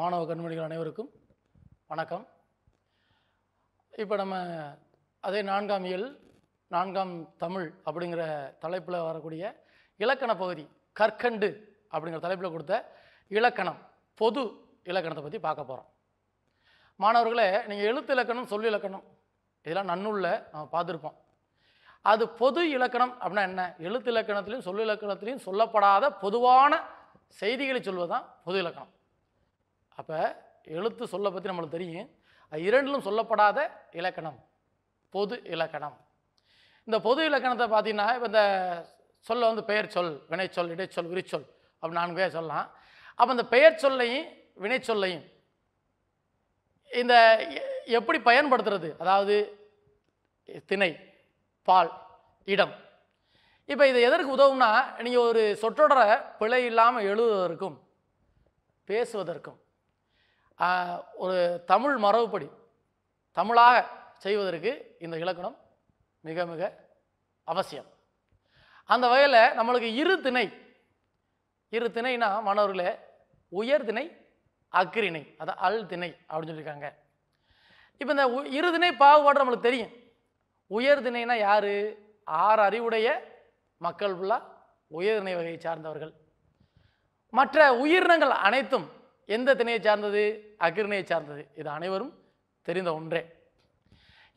மாணவ கண்மணிகள் அனைவருக்கும் வணக்கம் இப்போ நம்ம அதே நான்காம் இயல் நான்காம் தமிழ் அப்படிங்கிற தலைப்பில் வரக்கூடிய இலக்கண பகுதி கற்கண்டு அப்படிங்கிற தலைப்பில் கொடுத்த இலக்கணம் பொது இலக்கணத்தை பற்றி பார்க்க போகிறோம் மாணவர்களே நீங்கள் எழுத்து இலக்கணம் சொல்லு இலக்கணம் இதெல்லாம் நன்னுள்ள நம்ம பார்த்துருப்போம் அது பொது இலக்கணம் அப்படின்னா என்ன எழுத்து இலக்கணத்துலேயும் சொல் இலக்கணத்திலையும் சொல்லப்படாத பொதுவான செய்திகளை சொல்வது தான் பொது இலக்கணம் அப்போ எழுத்து சொல்ல பற்றி நம்மளுக்கு தெரியும் இரண்டிலும் சொல்லப்படாத இலக்கணம் பொது இலக்கணம் இந்த பொது இலக்கணத்தை பார்த்தீங்கன்னா இப்போ இந்த சொல்ல வந்து பெயர் சொல் வினைச்சொல் இடைச்சொல் விரிச்சொல் அப்படி நான்கு பேர் சொல்லலாம் அப்போ இந்த பெயர் சொல்லையும் வினைச்சொல்லையும் இந்த எப்படி பயன்படுத்துறது அதாவது திணை பால் இடம் இப்போ இது எதற்கு உதவும்னா நீங்கள் ஒரு சொற்றொடரை பிழை இல்லாமல் எழுதுவதற்கும் பேசுவதற்கும் ஒரு தமிழ் மரபுப்படி தமிழாக செய்வதற்கு இந்த இலக்கணம் மிக மிக அவசியம் அந்த வகையில் நம்மளுக்கு இரு திணை இரு திணைனா மாணவர்களே உயர் திணை அக்கிரிணை அதான் அல் திணை அப்படின்னு சொல்லியிருக்காங்க இப்போ இந்த இரு திணை பாகுபாடு நம்மளுக்கு தெரியும் உயர் திணைனா யார் ஆறு அறிவுடைய மக்கள் ஃபுல்லாக உயர்திணை வகையை சார்ந்தவர்கள் மற்ற உயிரினங்கள் அனைத்தும் எந்த திணையை சார்ந்தது அகிர்ணையை சார்ந்தது இது அனைவரும் தெரிந்த ஒன்றே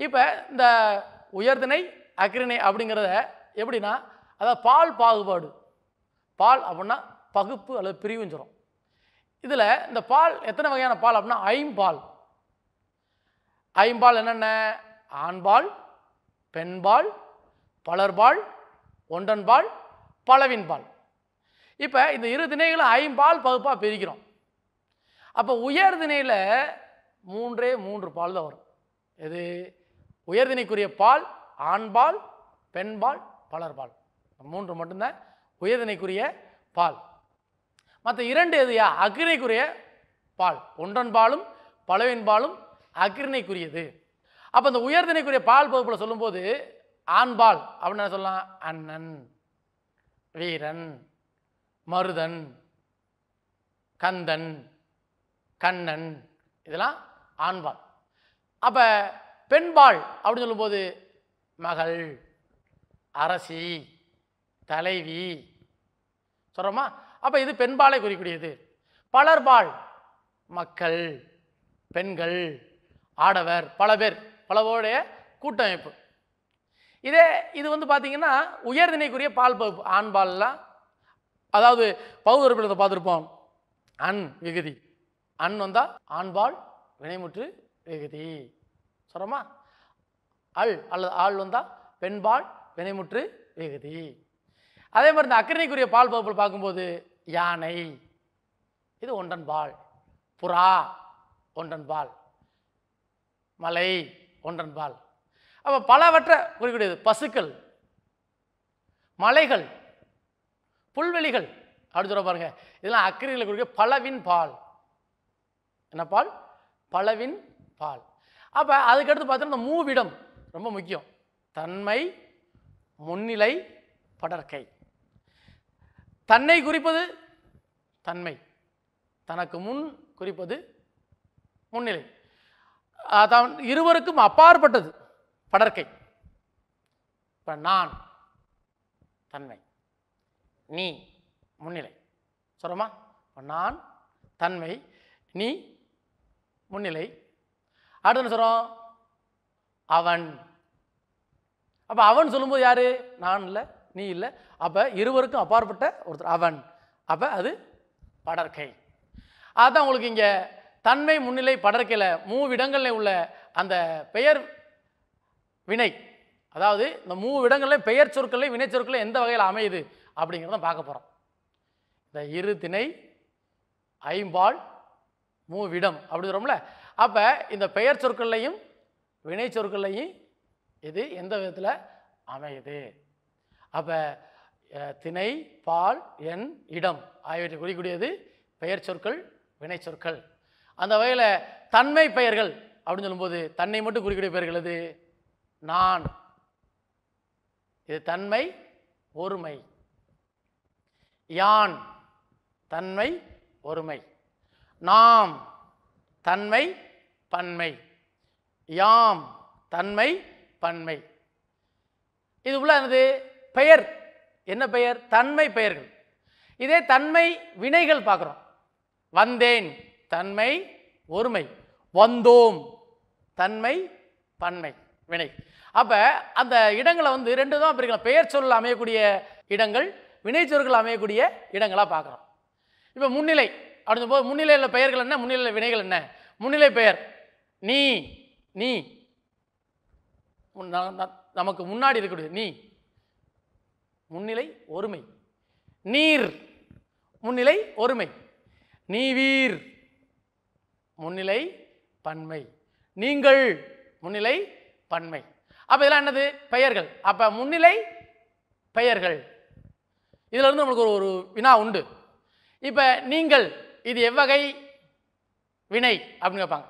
இப்போ இந்த உயர்திணை அக்ரிணை அப்படிங்கிறத எப்படின்னா அதாவது பால் பாகுபாடு பால் அப்படின்னா பகுப்பு அல்லது பிரிவுஞ்சுரும் இதில் இந்த பால் எத்தனை வகையான பால் அப்படின்னா ஐம்பால் ஐம்பால் என்னென்ன ஆண்பால் பெண்பால் பலர்பால் ஒன்றன்பால் பலவின்பால் இப்போ இந்த இரு திணைகளும் ஐம்பால் பகுப்பாக பிரிக்கிறோம் அப்போ உயர்தினையில் மூன்றே மூன்று பால் தான் வரும் எது உயர்தினைக்குரிய பால் ஆண்பால் பெண்பால் பலர்பால் மூன்று மட்டும்தான் உயர்தினைக்குரிய பால் மற்ற இரண்டு எதுயா அக்னிக்குரிய பால் ஒன்றன் பாலும் பலவின் பாலும் அப்போ இந்த உயர்தினைக்குரிய பால் வகுப்பில் சொல்லும்போது ஆண்பால் அப்படின்னு சொல்லலாம் அண்ணன் வீரன் மருதன் கந்தன் கண்ணன் இதெல்லாம் ஆண்பால் அப்போ பெண்பால் அப்படின்னு சொல்லும்போது மகள் அரசி தலைவி சொல்கிறோமா அப்போ இது பெண்பாலை குறிக்கூடியது பலர்பால் மக்கள் பெண்கள் ஆடவர் பல பேர் பலவோடைய கூட்டமைப்பு இதே இது வந்து பார்த்திங்கன்னா உயர்தினைக்குரிய பால் பகுப்பு ஆண்பால்லாம் அதாவது பகுதொறுப்பினத்தை பார்த்துருப்போம் அன் விகுதி அன் வந்தால் ஆண்பால் வினைமுற்று வெகுதி சொல்கிறோமா அல் அல்லது ஆள் வந்தால் பெண்பால் வினைமுற்று வெகுதி அதே மாதிரி இந்த அக்கரணைக்குரிய பால் பகுப்பில் பார்க்கும்போது யானை இது ஒன்றன் பால் புறா ஒன்றன் பால் மலை ஒன்றன் பால் அப்போ பலவற்றை குறிக்கூடியது பசுக்கள் மலைகள் புல்வெளிகள் அப்படி சொல்ல பாருங்கள் இதெல்லாம் அக்கறையில் குறிக்க பலவின் பால் என்ன பால் பலவின் பால் அப்போ அதுக்கடுத்து பார்த்தோம்னா இந்த மூவிடம் ரொம்ப முக்கியம் தன்மை முன்னிலை படற்கை தன்னை குறிப்பது தன்மை தனக்கு முன் குறிப்பது முன்னிலை தான் இருவருக்கும் அப்பாற்பட்டது படற்கை இப்போ நான் தன்மை நீ முன்னிலை சொல்கிறோமா நான் தன்மை நீ முன்னிலை அடுத்து என்ன சொல்கிறோம் அவன் அப்போ அவன் சொல்லும்போது யார் நான் இல்லை நீ இல்லை அப்போ இருவருக்கும் அப்பாற்பட்ட ஒருத்தர் அவன் அப்போ அது படற்கை அதுதான் உங்களுக்கு இங்கே தன்மை முன்னிலை படற்கையில் மூணு இடங்களில் உள்ள அந்த பெயர் வினை அதாவது இந்த மூணு இடங்களில் பெயர் சொற்களில் வினை சொற்களில் எந்த வகையில் அமையுது அப்படிங்கிறத பார்க்க போகிறோம் இந்த இரு திணை ஐம்பாள் மூவிடம் அப்படிங்கிறோம்ல அப்போ இந்த பெயர் சொற்கள்லையும் வினை சொற்கள்லையும் இது எந்த விதத்தில் அமையுது அப்போ திணை பால் எண் இடம் ஆகியவற்றை குறிக்கூடியது பெயர் சொற்கள் வினை சொற்கள் அந்த வகையில் தன்மை பெயர்கள் அப்படின்னு சொல்லும்போது தன்னை மட்டும் குறிக்கூடிய பெயர்கள் அது நான் இது தன்மை ஒருமை யான் தன்மை ஒருமை நாம் தன்மை பன்மை யாம் தன்மை பன்மை இது உள்ள எனது பெயர் என்ன பெயர் தன்மை பெயர்கள் இதே தன்மை வினைகள் பார்க்குறோம் வந்தேன் தன்மை ஒருமை வந்தோம் தன்மை பன்மை வினை அப்போ அந்த இடங்களை வந்து ரெண்டு தான் பிரிக்கலாம் பெயர் சொல்லில் அமையக்கூடிய இடங்கள் வினைச்சொற்கள் அமையக்கூடிய இடங்களாக பார்க்குறோம் இப்போ முன்னிலை அப்படின்னு போது முன்னிலையில் பெயர்கள் என்ன முன்னிலையில் வினைகள் என்ன முன்னிலை பெயர் நீ நீ நமக்கு முன்னாடி இருக்கக்கூடிய நீ முன்னிலை ஒருமை நீர் முன்னிலை ஒருமை நீவீர் முன்னிலை பன்மை நீங்கள் முன்னிலை பன்மை அப்போ இதெல்லாம் என்னது பெயர்கள் அப்போ முன்னிலை பெயர்கள் இதிலிருந்து நம்மளுக்கு ஒரு வினா உண்டு இப்போ நீங்கள் இது எவ்வகை வினை அப்படின்னு கேட்பாங்க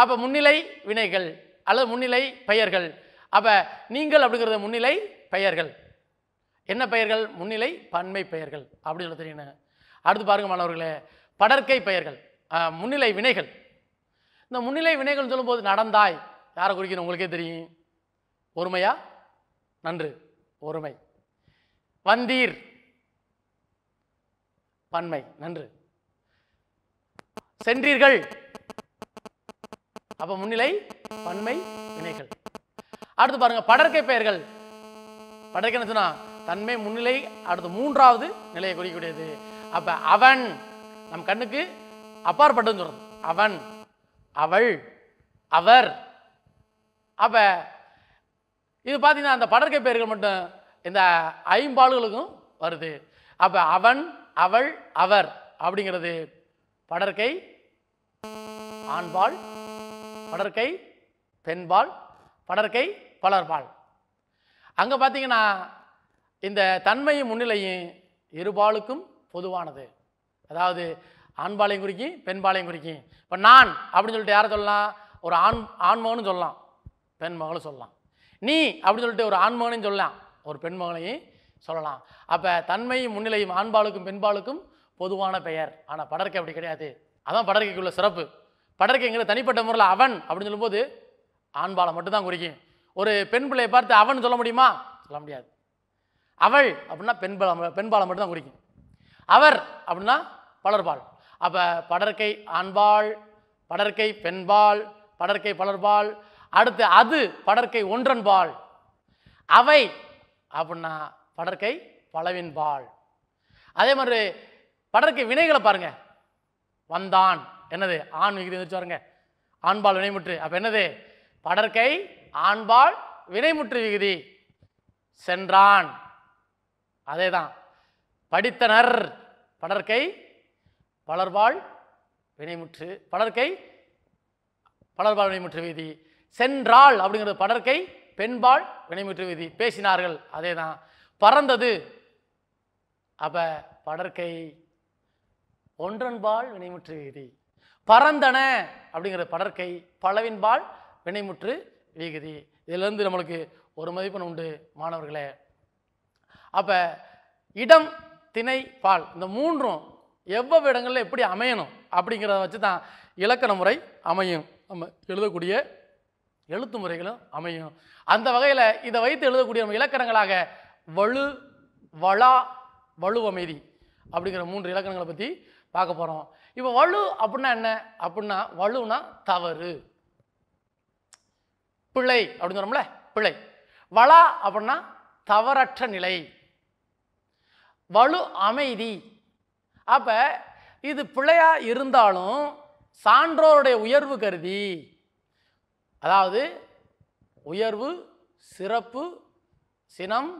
அப்போ முன்னிலை வினைகள் அல்லது முன்னிலை பெயர்கள் அப்போ நீங்கள் அப்படிங்கிறது முன்னிலை பெயர்கள் என்ன பெயர்கள் முன்னிலை பன்மை பெயர்கள் அப்படின்னு சொல்ல தெரியுங்க அடுத்து பாருங்கள் மாணவர்களே படற்கை பெயர்கள் முன்னிலை வினைகள் இந்த முன்னிலை வினைகள் சொல்லும்போது நடந்தாய் யாரை குறிக்கணும் உங்களுக்கே தெரியும் ஒருமையா நன்று ஒருமை வந்தீர் பன்மை நன்று சென்றீர்கள் அப்ப முன்னிலை பன்மை வினைகள் அடுத்து பாருங்க படற்கை பெயர்கள் படற்கை என்ன சொன்னா தன்மை முன்னிலை அடுத்து மூன்றாவது நிலையை குறிக்கக்கூடியது அப்ப அவன் நம் கண்ணுக்கு அப்பாற்பட்டு சொல்றது அவன் அவள் அவர் அப்ப இது பார்த்தீங்கன்னா அந்த படற்கை பெயர்கள் மட்டும் இந்த ஐம்பாடுகளுக்கும் வருது அப்போ அவன் அவள் அவர் அப்படிங்கிறது படற்கை ஆண்பாள் படற்கை பெண்பாள் படற்கை பலர்பால் அங்கே பார்த்தீங்கன்னா இந்த தன்மையும் முன்னிலையும் இருபாலுக்கும் பொதுவானது அதாவது ஆண்பாலையும் குறிக்கும் பெண்பாலையும் குறிக்கும் இப்போ நான் அப்படின்னு சொல்லிட்டு யாரை சொல்லலாம் ஒரு ஆண் ஆண்மகனும் சொல்லலாம் பெண் மகளும் சொல்லலாம் நீ அப்படின்னு சொல்லிட்டு ஒரு ஆண்மகனையும் சொல்லலாம் ஒரு பெண் மகளையும் சொல்லலாம் அப்போ தன்மையும் முன்னிலையும் ஆண்பாலுக்கும் பெண்பாலுக்கும் பொதுவான பெயர் ஆனால் படற்கை அப்படி கிடையாது அதான் படற்கைக்குள்ள சிறப்பு படற்கைங்களை தனிப்பட்ட முறையில் அவன் அப்படின்னு சொல்லும்போது ஆண்பாலை மட்டும்தான் குறிக்கும் ஒரு பெண் பிள்ளையை பார்த்து அவன் சொல்ல முடியுமா சொல்ல முடியாது அவள் அப்படின்னா பெண் பெண்பாலை பெண்பாலை மட்டும்தான் குறிக்கும் அவர் அப்படின்னா பலர்பால் அப்போ படற்கை ஆண்பால் படற்கை பெண்பால் படற்கை பலர்பால் அடுத்து அது படற்கை ஒன்றன்பால் அவை அப்படின்னா படற்கை பலவின்பால் அதே மாதிரி படற்கை வினைகளை பாருங்கள் வந்தான் என்னது ஆண் விகுதி வந்துச்சு பாருங்க ஆண்பால் வினைமுற்று அப்போ என்னது படற்கை ஆண்பால் வினைமுற்று விகுதி சென்றான் அதே தான் படித்தனர் படற்கை பலர்பால் வினைமுற்று படற்கை பலர்பால் வினைமுற்று விதி சென்றாள் அப்படிங்கிறது படற்கை பெண்பால் வினைமுற்று விதி பேசினார்கள் அதே தான் பறந்தது அப்போ படற்கை ஒன்றன்பால் வினைமுற்று விதி பரந்தன அப்படிங்கிற படற்கை பலவின்பால் வினைமுற்று விகுதி இதிலிருந்து நம்மளுக்கு ஒரு மதிப்பெண் உண்டு மாணவர்களே அப்போ இடம் திணை பால் இந்த மூன்றும் எவ்வளவு இடங்களில் எப்படி அமையணும் அப்படிங்கிறத வச்சு தான் இலக்கண முறை அமையும் நம்ம எழுதக்கூடிய எழுத்து முறைகளும் அமையும் அந்த வகையில் இதை வைத்து எழுதக்கூடிய நம்ம இலக்கணங்களாக வலு வளா வலுவமைதி அப்படிங்கிற மூன்று இலக்கணங்களை பற்றி பார்க்க போகிறோம் இப்போ வலு அப்படின்னா என்ன அப்படின்னா வலுனா தவறு பிழை அப்படின்னு சொல்கிறோம்ல பிழை வளா அப்படின்னா தவறற்ற நிலை வலு அமைதி அப்போ இது பிழையாக இருந்தாலும் சான்றோருடைய உயர்வு கருதி அதாவது உயர்வு சிறப்பு சினம்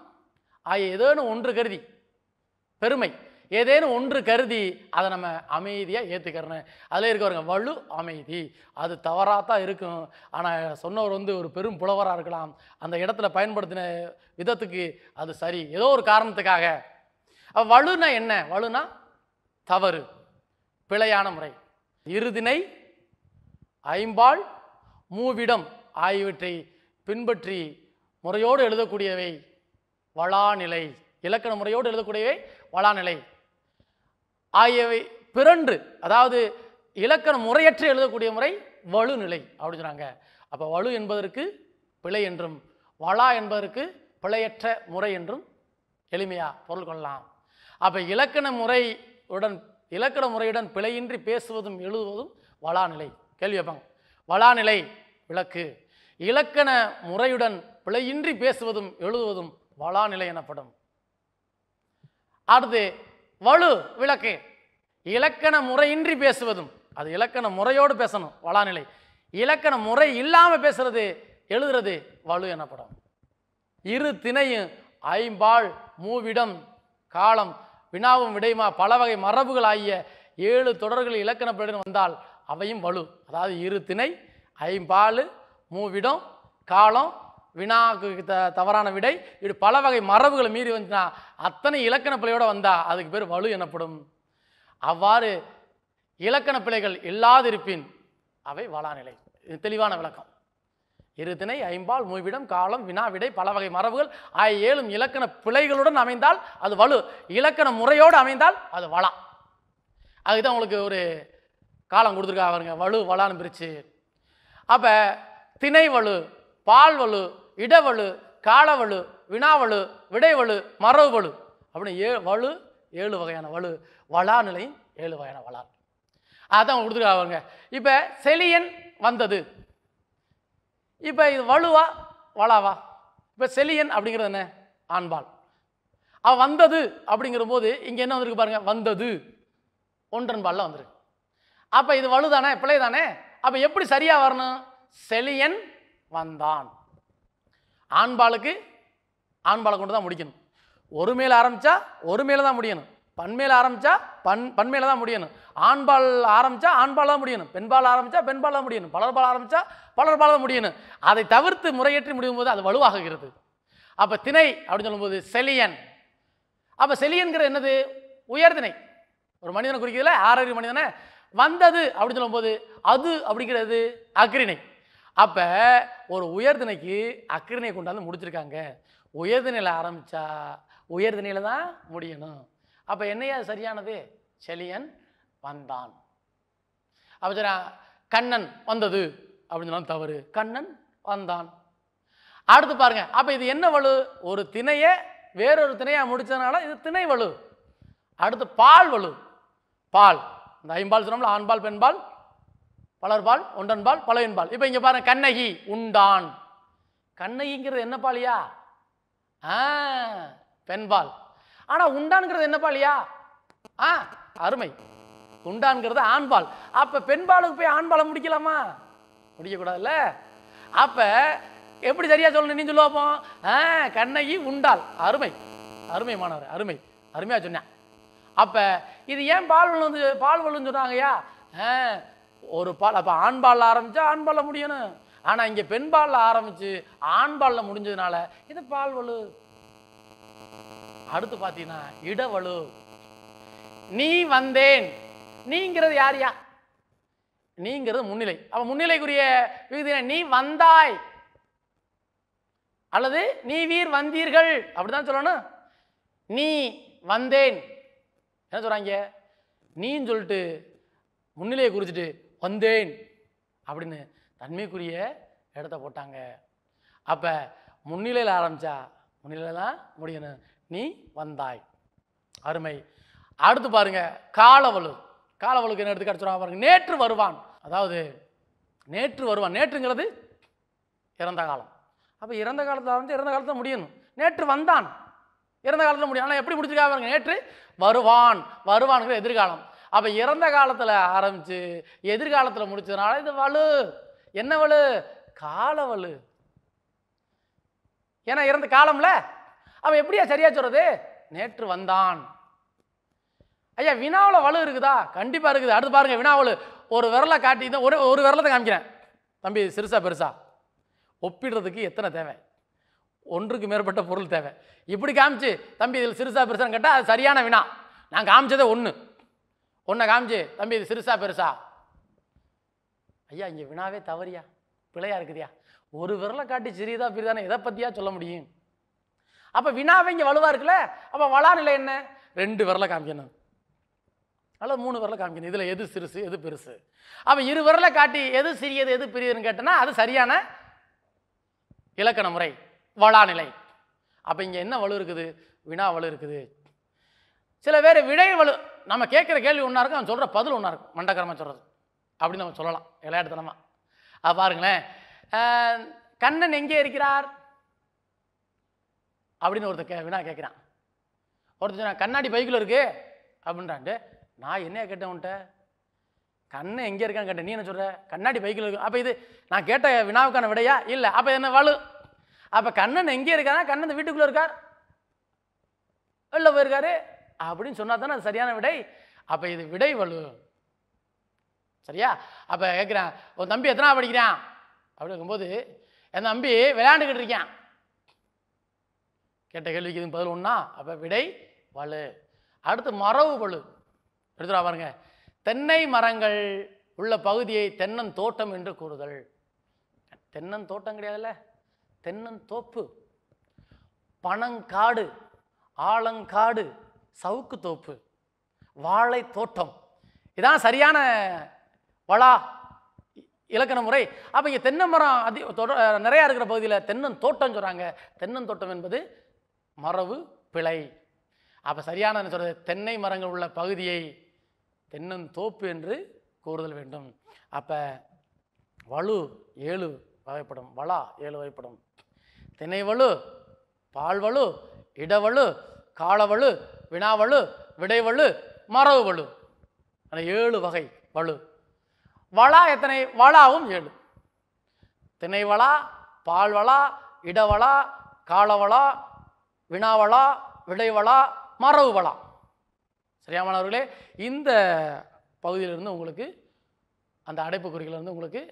ஆகிய ஏதோன்னு ஒன்று கருதி பெருமை ஏதேனும் ஒன்று கருதி அதை நம்ம அமைதியாக ஏற்றுக்கிறேன் அதில் இருக்கிறவங்க வலு அமைதி அது தவறாக தான் இருக்கும் ஆனால் சொன்னவர் வந்து ஒரு பெரும் புலவராக இருக்கலாம் அந்த இடத்துல பயன்படுத்தின விதத்துக்கு அது சரி ஏதோ ஒரு காரணத்துக்காக வலுனா என்ன வலுனா தவறு பிழையான முறை இருதினை ஐம்பால் மூவிடம் ஆகியவற்றை பின்பற்றி முறையோடு எழுதக்கூடியவை வளாநிலை இலக்கண முறையோடு எழுதக்கூடியவை வளாநிலை ஆகியவை பிறன்று அதாவது இலக்கணம் முறையற்று எழுதக்கூடிய முறை வலுநிலை அப்படின்னு சொன்னாங்க அப்போ வலு என்பதற்கு பிழை என்றும் வளா என்பதற்கு பிழையற்ற முறை என்றும் எளிமையாக பொருள் கொள்ளலாம் அப்போ இலக்கண முறையுடன் இலக்கண முறையுடன் பிழையின்றி பேசுவதும் எழுதுவதும் வளாநிலை கேள்வி வைப்பாங்க வளாநிலை விளக்கு இலக்கண முறையுடன் பிழையின்றி பேசுவதும் எழுதுவதும் வளாநிலை எனப்படும் அடுத்து வலு விளக்கு இலக்கண முறையின்றி பேசுவதும் அது இலக்கண முறையோடு பேசணும் வளாநிலை இலக்கண முறை இல்லாமல் பேசுறது எழுதுறது வலு எனப்படும் இரு திணையும் ஐம்பாள் மூவிடம் காலம் வினாவும் விடையுமா பல வகை மரபுகள் ஆகிய ஏழு தொடர்கள் இலக்கண வந்தால் அவையும் வலு அதாவது இரு திணை ஐம்பாள் மூவிடம் காலம் வினாக்கு த தவறான விடை இப்படி பல வகை மரபுகளை மீறி வந்துச்சுன்னா அத்தனை இலக்கண பிழையோடு வந்தால் அதுக்கு பேர் வலு எனப்படும் அவ்வாறு இலக்கண பிழைகள் இல்லாதிருப்பின் அவை வளாநிலை தெளிவான விளக்கம் இருதினை ஐம்பால் மூவிடம் காலம் வினா விடை பல வகை மரபுகள் ஆய ஏழும் இலக்கண பிழைகளுடன் அமைந்தால் அது வலு இலக்கண முறையோடு அமைந்தால் அது வளா அதுதான் உங்களுக்கு ஒரு காலம் கொடுத்துருக்காங்க வலு வளான்னு பிரித்து அப்போ திணை வலு பால் வலு இடவலு காலவலு வினாவலு விடைவலு மரவலு அப்படின்னு ஏ வலு ஏழு வகையான வலு வளா நிலையும் ஏழு வகையான வளா அதான் கொடுத்துருக்காங்க இப்போ செலியன் வந்தது இப்போ இது வலுவா வளாவா இப்போ செலியன் அப்படிங்கிறது என்ன ஆண்பால் அவன் வந்தது அப்படிங்கிற போது இங்கே என்ன வந்திருக்கு பாருங்க வந்தது ஒன்றன் வந்துருக்கு அப்போ இது வலுதானே பிள்ளை தானே அப்போ எப்படி சரியாக வரணும் செலியன் வந்தான் ஆண்பாலுக்கு ஆண்பாலை கொண்டு தான் முடிக்கணும் ஒரு மேலே ஆரம்பித்தா ஒரு மேலே தான் முடியணும் பண்மையில் ஆரம்பித்தா பண் பண்மேல தான் முடியணும் ஆண்பால் ஆரம்பித்தா ஆண்பால் தான் முடியணும் பெண்பால் ஆரம்பித்தா பெண்பால் தான் முடியணும் பலர்பால் ஆரம்பித்தா பலர்பால் தான் முடியணும் அதை தவிர்த்து முறையேற்றி முடியும் போது அது வலுவாகுகிறது அப்போ திணை அப்படின்னு சொல்லும்போது செலியன் அப்போ செலியன்கிற என்னது உயர்திணை ஒரு மனிதனை குறிக்கிறதுல ஆறறிவு மனிதனை வந்தது அப்படின்னு சொல்லும்போது அது அப்படிங்கிறது அக்ரிணை அப்போ ஒரு உயர்தினைக்கு அக்கறனை கொண்டாந்து முடிச்சிருக்காங்க உயர்தினையில் ஆரம்பித்தா உயர்தினையில் தான் முடியணும் அப்போ என்னையா சரியானது செலியன் வந்தான் அப்போ சரி கண்ணன் வந்தது அப்படின்னு தவறு கண்ணன் வந்தான் அடுத்து பாருங்க அப்போ இது என்ன வலு ஒரு திணையை வேறொரு திணையாக முடித்ததுனால இது திணை வலு அடுத்து பால் வலு பால் இந்த ஐம்பால் சொன்னோம்ல ஆண்பால் பெண்பால் பலர்பால் ஒன்றன்பால் பழையன்பால் இப்போ இங்கே பாருங்க கண்ணகி உண்டான் கண்ணகிங்கிறது என்ன பாலியா ஆ பெண்பால் ஆனால் உண்டான்கிறது என்ன பாலியா ஆ அருமை உண்டான்கிறது ஆண்பால் அப்போ பெண்பாலுக்கு போய் ஆண்பாலை முடிக்கலாமா முடிக்கக்கூடாதுல்ல அப்போ எப்படி சரியாக சொல்லணும் நீ சொல்லுவோம் ஆ கண்ணகி உண்டால் அருமை அருமை மாணவர் அருமை அருமையாக சொன்னேன் அப்போ இது ஏன் பால் வலு பால் வலுன்னு சொன்னாங்கய்யா ஆ ஒரு பால் அப்போ ஆண்பாலில் ஆரம்பித்தா ஆண்பாலில் முடியணும் ஆனால் இங்கே பெண்பாலில் ஆரம்பித்து ஆண்பாலில் முடிஞ்சதுனால இது பால் வலு அடுத்து பார்த்தீங்கன்னா இடவழு நீ வந்தேன் நீங்கிறது யார் யா நீங்கிறது முன்னிலை அப்போ முன்னிலைக்குரிய விகுதினா நீ வந்தாய் அல்லது நீ வீர் வந்தீர்கள் அப்படிதான் சொல்லணும் நீ வந்தேன் என்ன சொல்கிறாங்க நீன்னு சொல்லிட்டு முன்னிலையை குறிச்சிட்டு வந்தேன் அப்படின்னு தன்மைக்குரிய இடத்த போட்டாங்க அப்போ முன்னிலையில் ஆரம்பித்தா முன்னிலையில் தான் முடியணும் நீ வந்தாய் அருமை அடுத்து பாருங்க காலவழு காலவலுக்கு என்ன எடுத்து கிடச்சிருவா பாருங்க நேற்று வருவான் அதாவது நேற்று வருவான் நேற்றுங்கிறது இறந்த காலம் அப்போ இறந்த காலத்தில் வந்து இறந்த காலத்தில் முடியணும் நேற்று வந்தான் இறந்த காலத்தில் முடியும் ஆனால் எப்படி முடிச்சிருக்கா பாருங்கள் நேற்று வருவான் வருவானுங்கிற எதிர்காலம் அப்போ இறந்த காலத்தில் ஆரம்பித்து எதிர்காலத்தில் முடிச்சதுனால இது வலு என்ன வலு கால வலு ஏன்னா இறந்த காலம்ல அவன் எப்படியா சரியா சொல்றது நேற்று வந்தான் ஐயா வினாவில் வலு இருக்குதா கண்டிப்பாக இருக்குது அடுத்து பாருங்கள் வினாவலு ஒரு விரலை காட்டி தான் ஒரு ஒரு விரலை தான் காமிக்கிறேன் தம்பி சிறுசா பெருசா ஒப்பிடுறதுக்கு எத்தனை தேவை ஒன்றுக்கு மேற்பட்ட பொருள் தேவை இப்படி காமிச்சு தம்பி இதில் சிறுசா பெருசான்னு கேட்டால் அது சரியான வினா நான் காமிச்சதே ஒன்று ஒன்றை காமிச்சு தம்பி இது சிறுசா பெருசா ஐயா இங்கே வினாவே தவறியா பிழையா இருக்குதியா ஒரு விரலை காட்டி சிறியதா பெரியதானே எதை பற்றியா சொல்ல முடியும் அப்போ வினாவே இங்கே வலுவாக இருக்குல்ல அப்போ வளா நிலை என்ன ரெண்டு விரலை காமிக்கணும் அல்லது மூணு விரலை காமிக்கணும் இதில் எது சிறுசு எது பெருசு அப்போ இரு விரலை காட்டி எது சிறியது எது பெரியதுன்னு கேட்டனா அது சரியான இலக்கண முறை வளாநிலை அப்போ இங்கே என்ன வலு இருக்குது வினா வலு இருக்குது சில பேர் விடை வலு நம்ம கேட்குற கேள்வி ஒன்றா இருக்கும் அவன் சொல்கிற பதில் ஒன்றா இருக்கும் மண்டக்கரமாக சொல்கிறது அப்படின்னு நம்ம சொல்லலாம் விளையாட்டுத்தனமாக அது பாருங்களேன் கண்ணன் எங்கே இருக்கிறார் அப்படின்னு ஒருத்தர் கே வினா கேட்குறான் ஒருத்தர் நான் கண்ணாடி பைக்கில் இருக்கு அப்படின்றான்ட்டு நான் என்ன கேட்டேன் உன்ட்ட கண்ணன் எங்கே இருக்கான்னு கேட்டேன் நீ என்ன சொல்கிற கண்ணாடி பைக்கில் இருக்கு அப்போ இது நான் கேட்ட வினாவுக்கான விடையா இல்லை அப்போ என்ன வலு அப்போ கண்ணன் எங்கே இருக்கானா கண்ணன் வீட்டுக்குள்ளே இருக்கார் வெளில போயிருக்காரு அப்படின்னு சொன்னால் தானே அது சரியான விடை அப்போ இது விடை வலு சரியா அப்போ கேட்குறேன் உன் தம்பி எத்தனா படிக்கிறான் அப்படிங்கும்போது என் தம்பி விளையாண்டுக்கிட்டு இருக்கேன் கேட்ட கேள்விக்கு இது பதில் ஒன்றா அப்போ விடை வலு அடுத்து மரவு வலு எடுத்துடா பாருங்க தென்னை மரங்கள் உள்ள பகுதியை தோட்டம் என்று கூறுதல் தென்னன் தோட்டம் கிடையாதுல்ல தென்னன் தோப்பு பனங்காடு ஆலங்காடு சவுக்கு தோப்பு வாழை தோட்டம் இதான் சரியான வளா இலக்கண முறை அப்போ இங்கே தென்னை மரம் அதி நிறையா இருக்கிற பகுதியில் தென்னன் தோட்டம் சொல்கிறாங்க தென்னன் தோட்டம் என்பது மரபு பிழை அப்போ சரியான என்ன சொல்கிறது தென்னை மரங்கள் உள்ள பகுதியை தோப்பு என்று கூறுதல் வேண்டும் அப்போ வலு ஏழு வகைப்படும் வளா ஏழு வகைப்படும் திணைவலு பால்வலு இடவலு காலவலு வினாவழு விடைவழு மரபு வலு ஏழு வகை வலு வளா எத்தனை வளாவும் ஏழு திணைவளா பால்வளா பால் வளா இடவளா காலவளா வினாவளா விடைவளா மரபு வளா சரியா மாணவர்களே இந்த பகுதியிலிருந்து உங்களுக்கு அந்த அடைப்பு குறிகளிருந்து உங்களுக்கு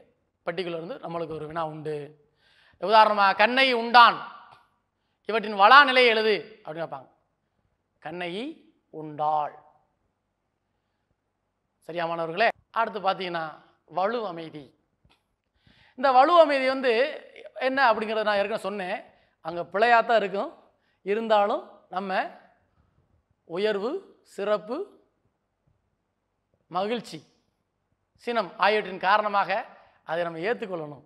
பட்டிக்குலர் இருந்து நம்மளுக்கு ஒரு வினா உண்டு உதாரணமாக கண்ணை உண்டான் இவற்றின் வளா நிலையை எழுது அப்படின்னு வைப்பாங்க கண்ணகி உண்டாள் சரியா மாணவர்களே அடுத்து பார்த்தீங்கன்னா வலு அமைதி இந்த வலு அமைதி வந்து என்ன அப்படிங்கிறத நான் இருக்க சொன்னேன் அங்கே பிழையாக தான் இருக்கும் இருந்தாலும் நம்ம உயர்வு சிறப்பு மகிழ்ச்சி சினம் ஆகியவற்றின் காரணமாக அதை நம்ம ஏற்றுக்கொள்ளணும்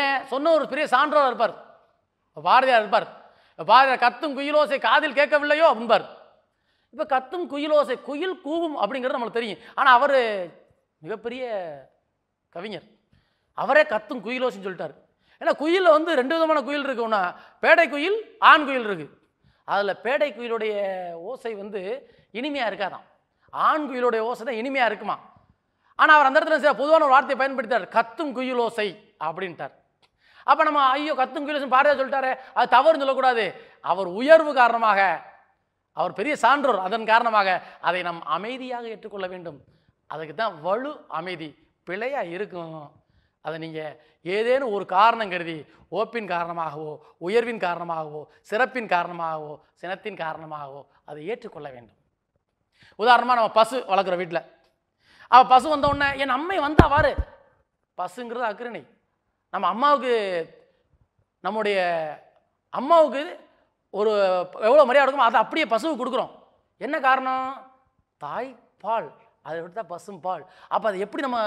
ஏன் சொன்ன ஒரு பெரிய சான்றோராக இருப்பார் பாரதியார் இருப்பார் இப்போ பாருங்க கத்தும் குயிலோசை காதில் கேட்கவில்லையோ அம்பர் இப்போ கத்தும் குயிலோசை குயில் கூவும் அப்படிங்கிறது நம்மளுக்கு தெரியும் ஆனால் அவர் மிகப்பெரிய கவிஞர் அவரே கத்தும் குயிலோசைன்னு சொல்லிட்டார் ஏன்னா குயிலில் வந்து ரெண்டு விதமான குயில் இருக்குது பேடை குயில் ஆண் குயில் இருக்குது அதில் பேடை குயிலுடைய ஓசை வந்து இனிமையாக இருக்காதான் ஆண் குயிலுடைய ஓசை தான் இனிமையாக இருக்குமா ஆனால் அவர் அந்த இடத்துல பொதுவான ஒரு வார்த்தையை பயன்படுத்தார் கத்தும் குயில் ஓசை அப்படின்ட்டார் அப்போ நம்ம ஐயோ கத்தும் கீழே பாரதியார் சொல்லிட்டாரு அது தவறுன்னு சொல்லக்கூடாது அவர் உயர்வு காரணமாக அவர் பெரிய சான்றோர் அதன் காரணமாக அதை நாம் அமைதியாக ஏற்றுக்கொள்ள வேண்டும் அதுக்கு தான் வலு அமைதி பிழையாக இருக்கும் அதை நீங்கள் ஏதேனும் ஒரு காரணம் கருதி ஓப்பின் காரணமாகவோ உயர்வின் காரணமாகவோ சிறப்பின் காரணமாகவோ சினத்தின் காரணமாகவோ அதை ஏற்றுக்கொள்ள வேண்டும் உதாரணமாக நம்ம பசு வளர்க்குற வீட்டில் அவள் பசு உடனே என் அம்மை வந்தா வாரு பசுங்கிறது அக்ரணி நம்ம அம்மாவுக்கு நம்முடைய அம்மாவுக்கு ஒரு எவ்வளோ மரியாதை கொடுக்கணும் அதை அப்படியே பசுவுக்கு கொடுக்குறோம் என்ன காரணம் தாய் பால் அதை விட்டு தான் பசும் பால் அப்போ அதை எப்படி நம்ம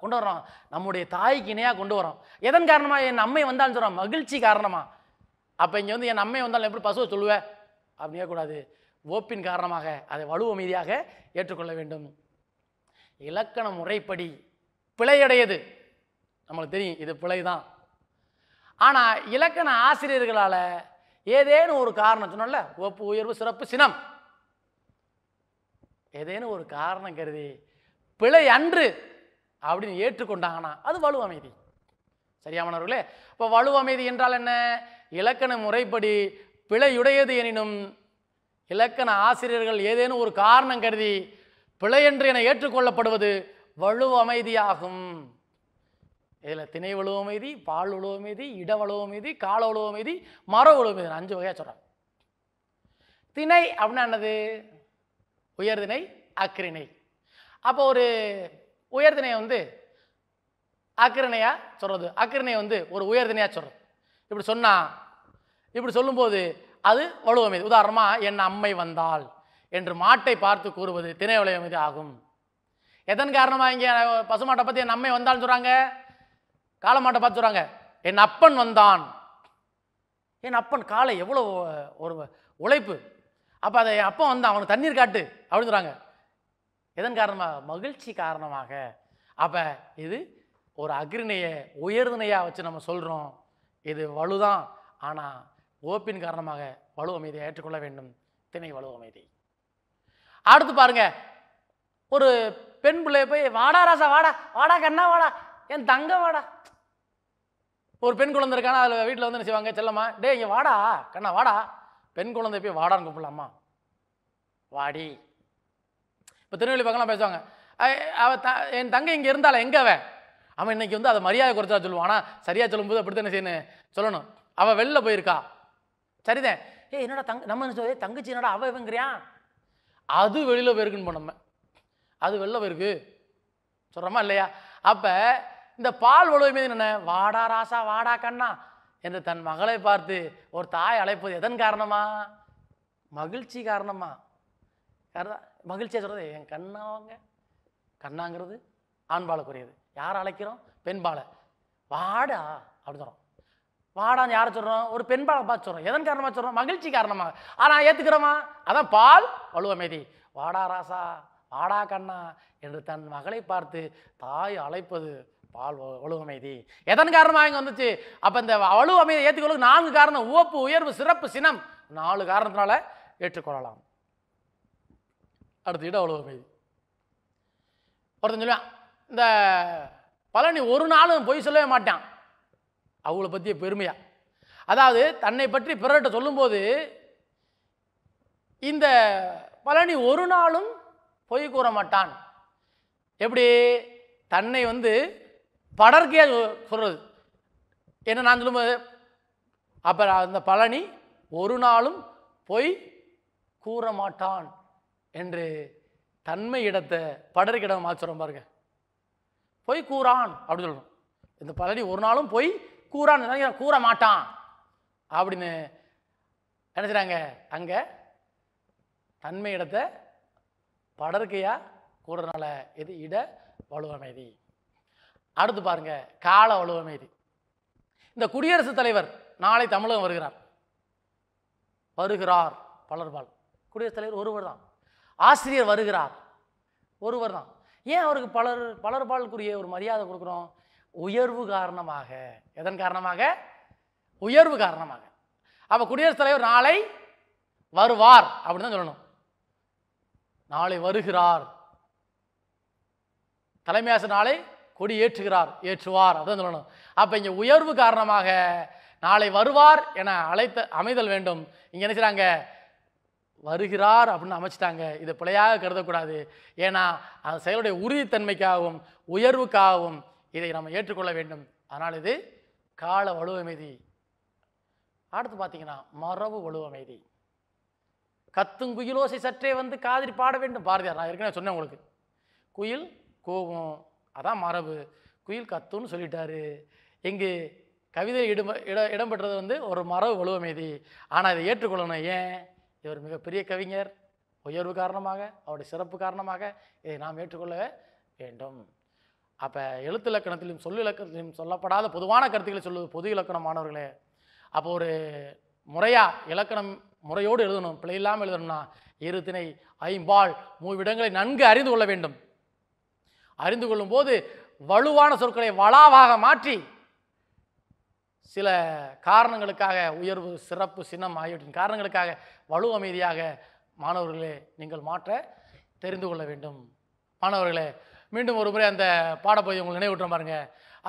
கொண்டு வரோம் நம்முடைய தாய்க்கு இணையாக கொண்டு வரோம் எதன் காரணமாக என் அம்மை வந்தாலும் சொல்கிறோம் மகிழ்ச்சி காரணமாக அப்போ இங்கே வந்து என் அம்மை வந்தாலும் எப்படி பசுவை சொல்லுவேன் அப்படியே கூடாது ஓப்பின் காரணமாக அதை வலுவமைதியாக ஏற்றுக்கொள்ள வேண்டும் இலக்கண முறைப்படி பிழையடையது நம்மளுக்கு தெரியும் இது பிழை தான் ஆனால் இலக்கண ஆசிரியர்களால் ஏதேனும் ஒரு காரணம் சொன்னோம்ல ஒப்பு உயர்வு சிறப்பு சினம் ஏதேனும் ஒரு காரணம் கருதி பிழை அன்று அப்படின்னு ஏற்றுக்கொண்டாங்கன்னா அது வலுவமைதி மாணவர்களே இப்போ வலுவமைதி என்றால் என்ன இலக்கண முறைப்படி பிழையுடையது எனினும் இலக்கண ஆசிரியர்கள் ஏதேனும் ஒரு காரணம் கருதி பிழை என்று என ஏற்றுக்கொள்ளப்படுவது வலுவமைதியாகும் இதில் திணை உழவு மீதி பால் உழவு மீதி இட உழவு மீதி கால உழவு மீதி மர உழவு மீதி அஞ்சு வகையாக சொல்கிறாங்க திணை அப்படின்னா என்னது உயர்திணை அக்கிரிணை அப்போ ஒரு உயர்திணையை வந்து அக்கிரணையாக சொல்கிறது அக்கிரணையை வந்து ஒரு உயர்தினையாக சொல்கிறது இப்படி சொன்னால் இப்படி சொல்லும்போது அது உழவு மீது உதாரணமாக என் அம்மை வந்தால் என்று மாட்டை பார்த்து கூறுவது திணை வளையம் மீது ஆகும் எதன் காரணமாக இங்கே பசுமாட்டை பற்றி என் அம்மை வந்தால்னு சொல்கிறாங்க காலமாட்ட பார்த்து சொல்கிறாங்க என் அப்பன் வந்தான் என் அப்பன் காலை எவ்வளோ ஒரு உழைப்பு அப்போ அதை என் அப்பன் வந்தான் அவனுக்கு தண்ணீர் காட்டு அப்படின்னு சொல்கிறாங்க எதன் காரணமாக மகிழ்ச்சி காரணமாக அப்போ இது ஒரு அக்ரிணையை உயர்தினையாக வச்சு நம்ம சொல்கிறோம் இது வலுதான் ஆனால் ஓப்பின் காரணமாக வலு அமைதியை ஏற்றுக்கொள்ள வேண்டும் திணை வலு அமைதி அடுத்து பாருங்க ஒரு பெண் பிள்ளைய போய் வாடா ராசா வாடா வாடா கண்ணா வாடா என் தங்க வாடா ஒரு பெண் குழந்தை இருக்கானா அதில் வீட்டில் வந்து என்ன செய்வாங்க செல்லம்மா டே இங்கே வாடா கண்ணா வாடா பெண் குழந்தை போய் வாடான்னு கூப்பிடலாமா வாடி இப்போ திருநெல்வேலி பக்கம்லாம் பேசுவாங்க அவ த என் தங்கை இங்கே இருந்தால எங்கே அவன் அவன் இன்னைக்கு வந்து அதை மரியாதை குறைச்சா சொல்லுவான் ஆனால் சரியாக சொல்லும்போது அப்படி தானே செய்யணும் சொல்லணும் அவள் வெளில போயிருக்கா சரிதான் ஏ என்னோட தங்க நம்ம என்ன தங்கச்சி என்னோட அவ இவங்கிறியா அது வெளியில் போயிருக்குன்னு போனோம் அது வெளில போயிருக்கு சொல்கிறோமா இல்லையா அப்போ இந்த பால் உழவு மீது என்ன வாடா ராசா வாடா கண்ணா என்று தன் மகளை பார்த்து ஒரு தாய் அழைப்பது எதன் காரணமா மகிழ்ச்சி காரணமா மகிழ்ச்சியாக சொல்கிறது என் கண்ணாவங்க கண்ணாங்கிறது ஆண்பாளுக்குரியது யார் அழைக்கிறோம் பெண்பாலை வாடா அப்படின்னு சொல்கிறோம் வாடான்னு யாரை சொல்கிறோம் ஒரு பெண்பாலை பார்த்து சொல்கிறோம் எதன் காரணமாக சொல்கிறோம் மகிழ்ச்சி காரணமாக ஆனால் ஏற்றுக்கிறோமா அதான் பால் மேதி வாடா ராசா வாடா கண்ணா என்று தன் மகளை பார்த்து தாய் அழைப்பது பால் ஒழுவமைதி எதன் காரணமாக இங்கே வந்துச்சு அப்போ இந்த வலுவமைதியை ஏற்றுக்கொள்ள நான்கு காரணம் உவப்பு உயர்வு சிறப்பு சினம் நாலு காரணத்தினால ஏற்றுக்கொள்ளலாம் அடுத்துக்கிட்ட இடம் வலுவமைதி ஒருத்தன் சொல்லுவான் இந்த பழனி ஒரு நாளும் பொய் சொல்லவே மாட்டான் அவங்கள பற்றிய பெருமையா அதாவது தன்னை பற்றி பிறர்கிட்ட சொல்லும்போது இந்த பழனி ஒரு நாளும் பொய் கூற மாட்டான் எப்படி தன்னை வந்து படற்கையாக சொல்கிறது என்ன நான் சொல்லும்போது அப்புறம் அந்த பழனி ஒரு நாளும் போய் கூற மாட்டான் என்று தன்மை இடத்தை படருக்கு இடம் மாற்றுறோம் பாருங்க பொய் கூறான் அப்படின்னு சொல்லணும் இந்த பழனி ஒரு நாளும் போய் கூறான் கூற மாட்டான் அப்படின்னு நினச்சிட்டாங்க அங்கே தன்மை இடத்தை படர்க்கையாக கூடுறதுனால இது இட வலுவமைதி அடுத்து பாருங்க கால வலுவமைதி இந்த குடியரசுத் தலைவர் நாளை தமிழகம் வருகிறார் வருகிறார் பலர்பால் குடியரசுத் தலைவர் ஒருவர் தான் ஆசிரியர் வருகிறார் ஒருவர் தான் ஏன் அவருக்கு பலர் பலர்பால்குரிய ஒரு மரியாதை கொடுக்குறோம் உயர்வு காரணமாக எதன் காரணமாக உயர்வு காரணமாக அப்போ குடியரசுத் தலைவர் நாளை வருவார் அப்படின்னு தான் சொல்லணும் நாளை வருகிறார் தலைமை ஆசிரியர் நாளை கொடி ஏற்றுகிறார் ஏற்றுவார் அதான் சொல்லணும் அப்போ இங்கே உயர்வு காரணமாக நாளை வருவார் என அழைத்த அமைதல் வேண்டும் இங்கே என்ன செய்கிறாங்க வருகிறார் அப்படின்னு அமைச்சிட்டாங்க இதை பிழையாக கருதக்கூடாது ஏன்னா அந்த செயலுடைய உறுதித்தன்மைக்காகவும் உயர்வுக்காகவும் இதை நம்ம ஏற்றுக்கொள்ள வேண்டும் அதனால் இது கால வலுவமைதி அடுத்து பார்த்தீங்கன்னா மரபு வலுவமைதி கத்தும் குயிலோசை சற்றே வந்து காதிரி பாட வேண்டும் பாரதியார் நான் ஏற்கனவே சொன்னேன் உங்களுக்கு குயில் கோபம் அதான் மரபு குயில் கத்துன்னு சொல்லிட்டாரு இங்கு கவிதை இடம் இட இடம்பெற்றது வந்து ஒரு மரபு வலுவமேதி ஆனால் அதை ஏற்றுக்கொள்ளணும் ஏன் இவர் மிகப்பெரிய கவிஞர் உயர்வு காரணமாக அவருடைய சிறப்பு காரணமாக இதை நாம் ஏற்றுக்கொள்ள வேண்டும் அப்போ எழுத்து இலக்கணத்திலும் சொல்லு இலக்கணத்திலும் சொல்லப்படாத பொதுவான கருத்துக்களை சொல்லுவது பொது இலக்கணம் மாணவர்களே அப்போ ஒரு முறையாக இலக்கணம் முறையோடு எழுதணும் பிழை இல்லாமல் எழுதணும்னா இருத்தினை ஐம்பால் மூவிடங்களை நன்கு அறிந்து கொள்ள வேண்டும் அறிந்து கொள்ளும்போது வலுவான சொற்களை வளாவாக மாற்றி சில காரணங்களுக்காக உயர்வு சிறப்பு சின்னம் ஆகியவற்றின் காரணங்களுக்காக வலு அமைதியாக மாணவர்களே நீங்கள் மாற்ற தெரிந்து கொள்ள வேண்டும் மாணவர்களே மீண்டும் ஒரு முறை அந்த பாடப்பகுதி உங்களுக்கு நினைவுற்ற பாருங்க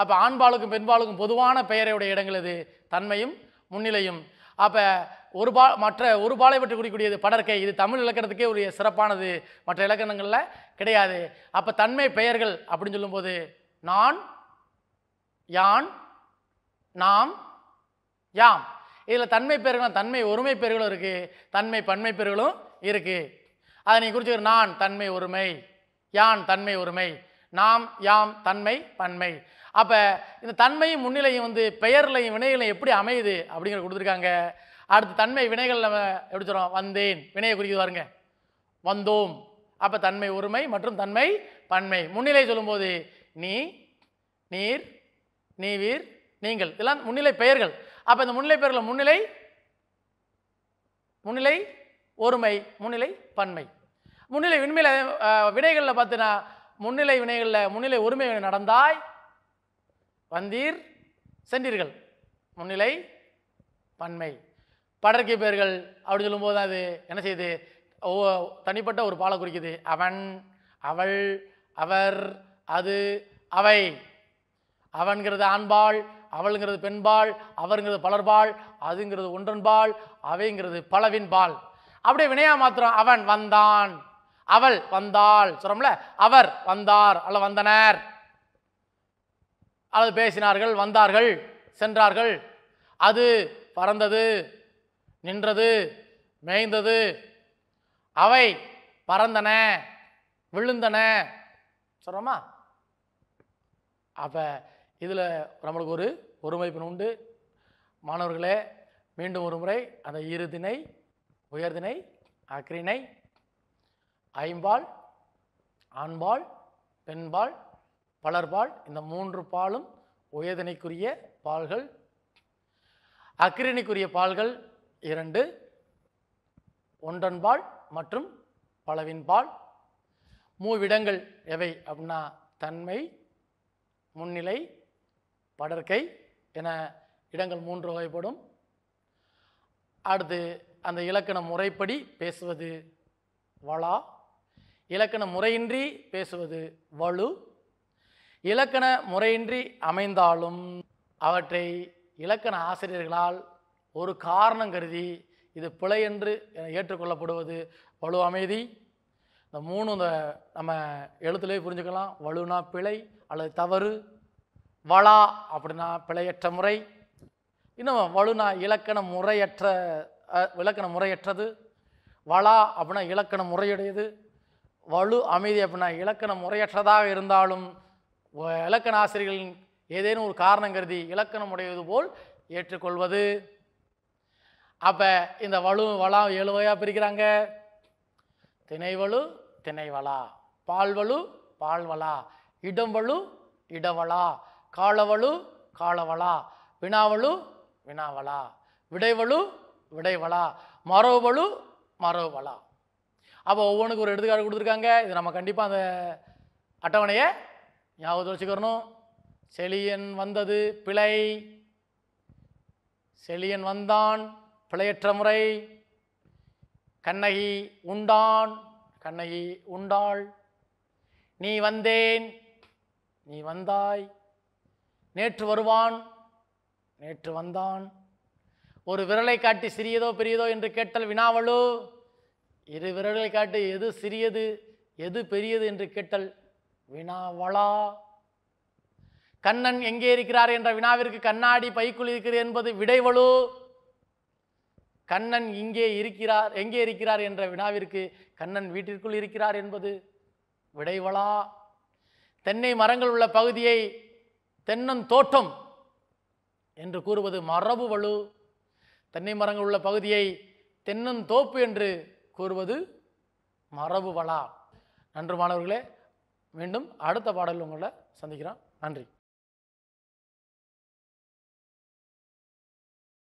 அப்போ ஆண்பாளுக்கும் பெண்பாளுக்கும் பொதுவான பெயரையுடைய இடங்கள் இது தன்மையும் முன்னிலையும் அப்போ ஒரு பா மற்ற ஒரு பாலை பற்றி குறிக்கூடியது படற்கை இது தமிழ் இலக்கணத்துக்கே ஒரு சிறப்பானது மற்ற இலக்கணங்களில் கிடையாது அப்போ தன்மை பெயர்கள் அப்படின்னு சொல்லும்போது நான் யான் நாம் யாம் இதில் தன்மை பெயர்களும் தன்மை ஒருமை பெயர்களும் இருக்குது தன்மை பன்மை பெயர்களும் இருக்குது அதை நீங்கள் ஒரு நான் தன்மை ஒருமை யான் தன்மை ஒருமை நாம் யாம் தன்மை பன்மை அப்போ இந்த தன்மையும் முன்னிலையும் வந்து பெயர்லையும் வினைகளையும் எப்படி அமையுது அப்படிங்கிற கொடுத்துருக்காங்க அடுத்து தன்மை வினைகள் நம்ம எப்படி சொல்கிறோம் வந்தேன் வினையை குறிக்க பாருங்க வந்தோம் அப்போ தன்மை ஒருமை மற்றும் தன்மை பன்மை முன்னிலை சொல்லும்போது நீ நீர் நீவீர் நீங்கள் இதெல்லாம் முன்னிலை பெயர்கள் அப்போ இந்த முன்னிலை பெயர்கள் முன்னிலை முன்னிலை ஒருமை முன்னிலை பன்மை முன்னிலை விண்மையில் வினைகளில் பார்த்தீங்கன்னா முன்னிலை வினைகளில் முன்னிலை ஒருமை நடந்தாய் வந்தீர் சென்றீர்கள் முன்னிலை பன்மை படற்கை பெயர்கள் அப்படின்னு சொல்லும்போது அது என்ன செய்யுது ஒவ்வொ தனிப்பட்ட ஒரு பாலை குறிக்குது அவன் அவள் அவர் அது அவை அவன்கிறது ஆண்பால் அவளுங்கிறது பெண்பால் அவருங்கிறது பலர்பால் அதுங்கிறது ஒன்றன்பால் அவைங்கிறது பலவின் பால் அப்படியே வினையா மாத்திரம் அவன் வந்தான் அவள் வந்தாள் சொல்றோம்ல அவர் வந்தார் அல்ல வந்தனர் அல்லது பேசினார்கள் வந்தார்கள் சென்றார்கள் அது பறந்தது நின்றது மேய்ந்தது அவை பறந்தன விழுந்தன சொல்கிறோமா அப்போ இதில் நம்மளுக்கு ஒரு ஒருமைப்பின் உண்டு மாணவர்களே மீண்டும் ஒரு முறை அந்த இருதினை உயர்தினை அக்ரிணை ஐம்பால் ஆண்பால் பெண்பால் பலர்பால் இந்த மூன்று பாலும் உயர்தினைக்குரிய பால்கள் அக்ரிணைக்குரிய பால்கள் இரண்டு ஒன்றன்பால் மற்றும் பலவின்பால் மூவிடங்கள் எவை அப்படின்னா தன்மை முன்னிலை படற்கை என இடங்கள் மூன்று வகைப்படும் அடுத்து அந்த இலக்கண முறைப்படி பேசுவது வளா இலக்கண முறையின்றி பேசுவது வலு இலக்கண முறையின்றி அமைந்தாலும் அவற்றை இலக்கண ஆசிரியர்களால் ஒரு காரணம் கருதி இது பிழை என்று ஏற்றுக்கொள்ளப்படுவது வலு அமைதி இந்த மூணு இந்த நம்ம எழுத்துலேயே புரிஞ்சுக்கலாம் வலுனா பிழை அல்லது தவறு வளா அப்படின்னா பிழையற்ற முறை இன்னும் வலுனா இலக்கண முறையற்ற இலக்கண முறையற்றது வளா அப்படின்னா இலக்கண முறையுடையது வலு அமைதி அப்படின்னா இலக்கண முறையற்றதாக இருந்தாலும் இலக்கண ஆசிரியர்களின் ஏதேனும் ஒரு காரணம் கருதி இலக்கணம் உடையது போல் ஏற்றுக்கொள்வது அப்போ இந்த வலு வளா ஏழு வகையாக பிரிக்கிறாங்க திணைவலு திணைவலா பால்வலு பால்வலா இடம்வலு இடவலா காலவலு காலவலா வினாவலு வினாவலா விடைவலு விடைவலா மரபலு மரபலா அப்போ ஒவ்வொன்றுக்கு ஒரு எடுத்துக்காடு கொடுத்துருக்காங்க இது நம்ம கண்டிப்பாக அந்த அட்டவணையை ஞாபகத்தில் வச்சுக்கிறணும் செழியன் வந்தது பிழை செழியன் வந்தான் பிழையற்ற முறை கண்ணகி உண்டான் கண்ணகி உண்டாள் நீ வந்தேன் நீ வந்தாய் நேற்று வருவான் நேற்று வந்தான் ஒரு விரலை காட்டி சிறியதோ பெரியதோ என்று கேட்டல் வினாவளு இரு விரலை காட்டி எது சிறியது எது பெரியது என்று கேட்டல் வினாவளா கண்ணன் எங்கே இருக்கிறார் என்ற வினாவிற்கு கண்ணாடி பைக்குள் இருக்கிறது என்பது விடைவளு கண்ணன் இங்கே இருக்கிறார் எங்கே இருக்கிறார் என்ற வினாவிற்கு கண்ணன் வீட்டிற்குள் இருக்கிறார் என்பது விடைவளா தென்னை மரங்கள் உள்ள பகுதியை தென்னன் தோட்டம் என்று கூறுவது மரபு வலு தென்னை மரங்கள் உள்ள பகுதியை தென்னந்தோப்பு என்று கூறுவது மரபு வளா நன்று மாணவர்களே மீண்டும் அடுத்த பாடல் உங்களை சந்திக்கிறோம் நன்றி